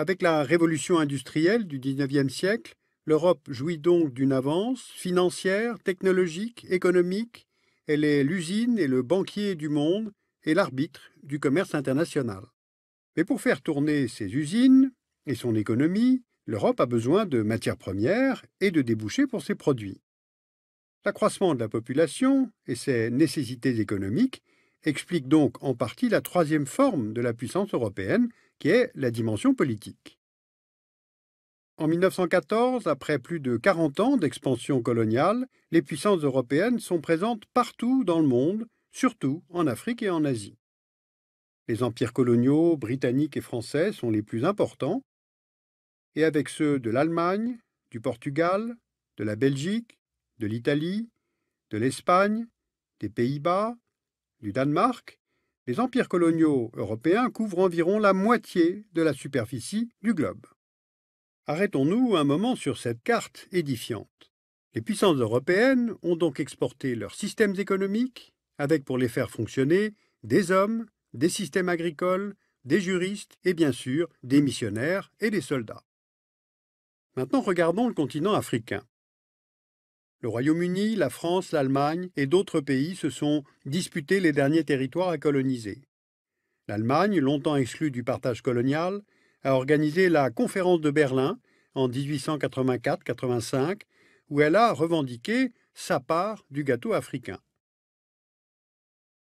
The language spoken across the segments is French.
Avec la révolution industrielle du XIXe siècle, l'Europe jouit donc d'une avance financière, technologique, économique. Elle est l'usine et le banquier du monde et l'arbitre du commerce international. Mais pour faire tourner ses usines et son économie, l'Europe a besoin de matières premières et de débouchés pour ses produits. L'accroissement de la population et ses nécessités économiques expliquent donc en partie la troisième forme de la puissance européenne, qui est la dimension politique. En 1914, après plus de 40 ans d'expansion coloniale, les puissances européennes sont présentes partout dans le monde, surtout en Afrique et en Asie. Les empires coloniaux britanniques et français sont les plus importants, et avec ceux de l'Allemagne, du Portugal, de la Belgique, de l'Italie, de l'Espagne, des Pays-Bas, du Danemark les empires coloniaux européens couvrent environ la moitié de la superficie du globe. Arrêtons-nous un moment sur cette carte édifiante. Les puissances européennes ont donc exporté leurs systèmes économiques, avec pour les faire fonctionner des hommes, des systèmes agricoles, des juristes et bien sûr des missionnaires et des soldats. Maintenant regardons le continent africain. Le Royaume-Uni, la France, l'Allemagne et d'autres pays se sont disputés les derniers territoires à coloniser. L'Allemagne, longtemps exclue du partage colonial, a organisé la conférence de Berlin en 1884-85, où elle a revendiqué sa part du gâteau africain.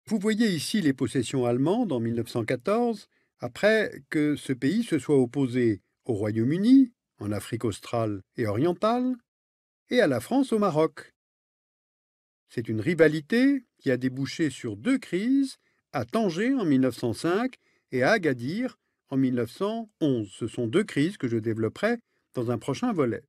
Vous voyez ici les possessions allemandes en 1914, après que ce pays se soit opposé au Royaume-Uni, en Afrique australe et orientale, et à la France au Maroc. C'est une rivalité qui a débouché sur deux crises, à Tanger en 1905 et à Agadir en 1911. Ce sont deux crises que je développerai dans un prochain volet.